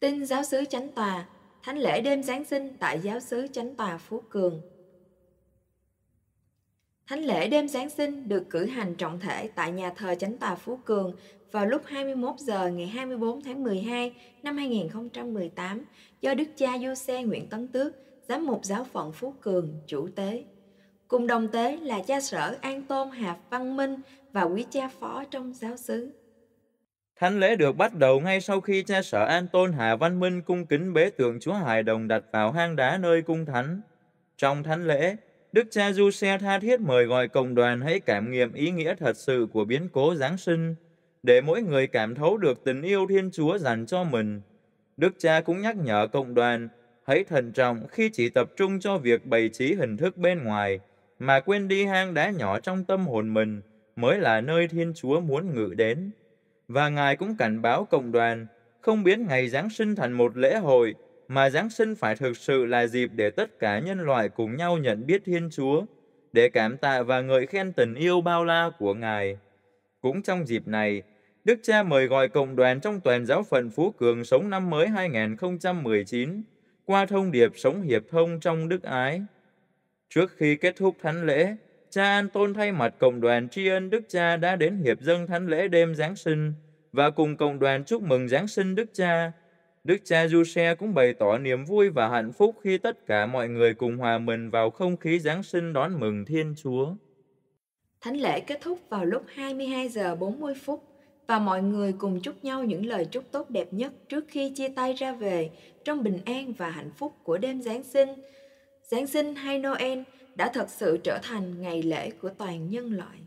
Tin giáo sứ Chánh Tòa, thánh lễ đêm Giáng sinh tại giáo sứ Chánh Tòa Phú Cường. Thánh lễ đêm Giáng sinh được cử hành trọng thể tại nhà thờ Chánh Tòa Phú Cường vào lúc 21 giờ ngày 24 tháng 12 năm 2018 do Đức cha Du Xe Nguyễn Tấn Tước, giám mục giáo phận Phú Cường, chủ tế. Cùng đồng tế là cha sở An Tôn Hà Văn Minh và quý cha phó trong giáo xứ. Thánh lễ được bắt đầu ngay sau khi cha sở An Tôn Hà Văn Minh cung kính bế tượng Chúa Hải Đồng đặt vào hang đá nơi cung thánh. Trong thánh lễ, Đức cha Du Xe tha thiết mời gọi cộng đoàn hãy cảm nghiệm ý nghĩa thật sự của biến cố Giáng sinh, để mỗi người cảm thấu được tình yêu Thiên Chúa dành cho mình. Đức cha cũng nhắc nhở cộng đoàn hãy thận trọng khi chỉ tập trung cho việc bày trí hình thức bên ngoài, mà quên đi hang đá nhỏ trong tâm hồn mình mới là nơi Thiên Chúa muốn ngự đến. Và Ngài cũng cảnh báo cộng đoàn không biến ngày Giáng sinh thành một lễ hội, mà Giáng sinh phải thực sự là dịp để tất cả nhân loại cùng nhau nhận biết Thiên Chúa, để cảm tạ và ngợi khen tình yêu bao la của Ngài. Cũng trong dịp này, Đức Cha mời gọi cộng đoàn trong toàn giáo phận Phú Cường sống năm mới 2019 qua thông điệp sống hiệp thông trong đức ái. Trước khi kết thúc thánh lễ, cha An Tôn thay mặt cộng đoàn tri ân Đức Cha đã đến hiệp dâng thánh lễ đêm Giáng sinh và cùng cộng đoàn chúc mừng Giáng sinh Đức Cha. Đức Cha Du Xe cũng bày tỏ niềm vui và hạnh phúc khi tất cả mọi người cùng hòa mình vào không khí Giáng sinh đón mừng Thiên Chúa. Thánh lễ kết thúc vào lúc 22 giờ 40 phút và mọi người cùng chúc nhau những lời chúc tốt đẹp nhất trước khi chia tay ra về trong bình an và hạnh phúc của đêm Giáng sinh. Giáng sinh hay Noel – đã thật sự trở thành ngày lễ của toàn nhân loại.